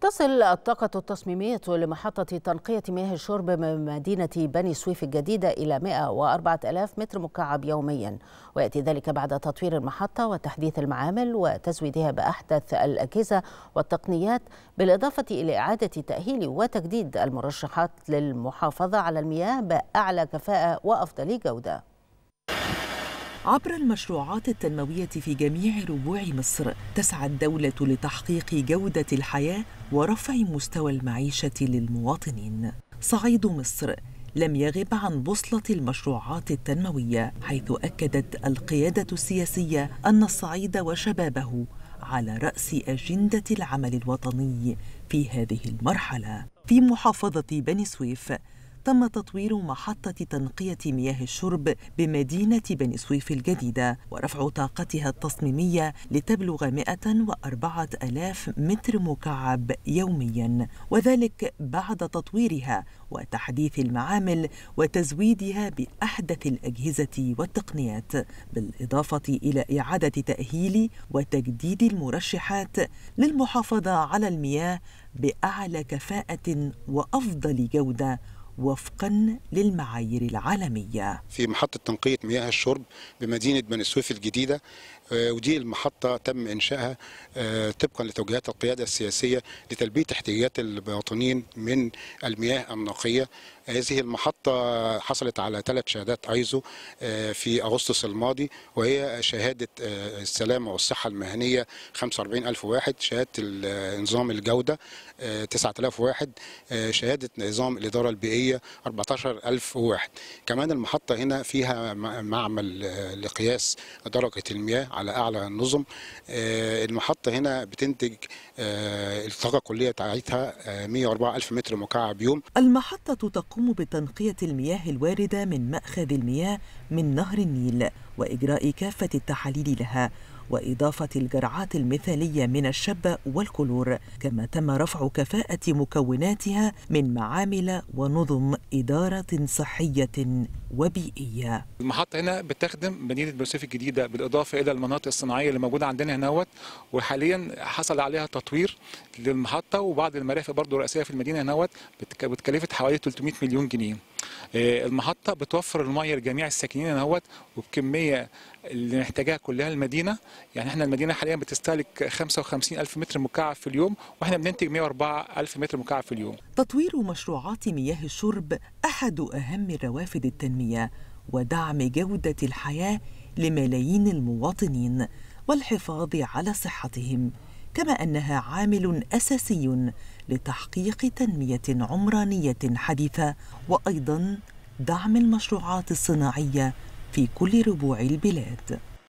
تصل الطاقة التصميمية لمحطة تنقية مياه الشرب من مدينة بني سويف الجديدة إلى 104000 متر مكعب يوميا ويأتي ذلك بعد تطوير المحطة وتحديث المعامل وتزويدها بأحدث الأجهزة والتقنيات بالإضافة إلى إعادة تأهيل وتجديد المرشحات للمحافظة على المياه بأعلى كفاءة وأفضل جودة عبر المشروعات التنموية في جميع ربوع مصر تسعى الدولة لتحقيق جودة الحياة ورفع مستوى المعيشة للمواطنين صعيد مصر لم يغب عن بوصلة المشروعات التنموية حيث أكدت القيادة السياسية أن الصعيد وشبابه على رأس أجندة العمل الوطني في هذه المرحلة في محافظة بني سويف تم تطوير محطة تنقية مياه الشرب بمدينة بني سويف الجديدة ورفع طاقتها التصميمية لتبلغ 104 ألاف متر مكعب يوميا وذلك بعد تطويرها وتحديث المعامل وتزويدها بأحدث الأجهزة والتقنيات بالإضافة إلى إعادة تأهيل وتجديد المرشحات للمحافظة على المياه بأعلى كفاءة وأفضل جودة وفقا للمعايير العالمية في محطة تنقية مياه الشرب بمدينة بني سويف الجديدة آه، ودي المحطة تم إنشائها آه، طبقا لتوجيهات القيادة السياسية لتلبية احتياجات المواطنين من المياه النقية هذه المحطة حصلت على ثلاث شهادات أيزو آه، في أغسطس الماضي وهي شهادة السلامة والصحة المهنية 45000 واحد شهادة نظام الجودة 9000 واحد شهادة نظام الإدارة البيئية الجوية 14000 واحد كمان المحطة هنا فيها معمل آه، لقياس درجة المياه على أعلى النظم آه، المحطة هنا بتنتج آه، الطاقة الكلية بتاعتها 104000 متر مكعب يوم المحطة تقوم بتنقية المياه الواردة من مأخذ المياه من نهر النيل وإجراء كافة التحاليل لها وإضافة الجرعات المثالية من الشبة والكلور كما تم رفع كفاءة مكوناتها من معامل ونظم إدارة صحية وبيئية المحطة هنا بتخدم مدينة بوسيف الجديدة بالإضافة إلى المناطق الصناعية اللي موجودة عندنا هنا وحاليا حصل عليها تطوير للمحطة وبعض المرافق برضه الرئيسية في المدينة هنا بتكلفة حوالي 300 مليون جنيه آه، المحطه بتوفر الميه لجميع الساكنين هنا اهوت وبكميه اللي محتاجاها كلها المدينه يعني احنا المدينه حاليا بتستهلك 55 ألف متر مكعب في اليوم واحنا بننتج 104 ألف متر مكعب في اليوم تطوير مشروعات مياه الشرب احد اهم روافد التنميه ودعم جوده الحياه لملايين المواطنين والحفاظ على صحتهم كما أنها عامل أساسي لتحقيق تنمية عمرانية حديثة وأيضاً دعم المشروعات الصناعية في كل ربوع البلاد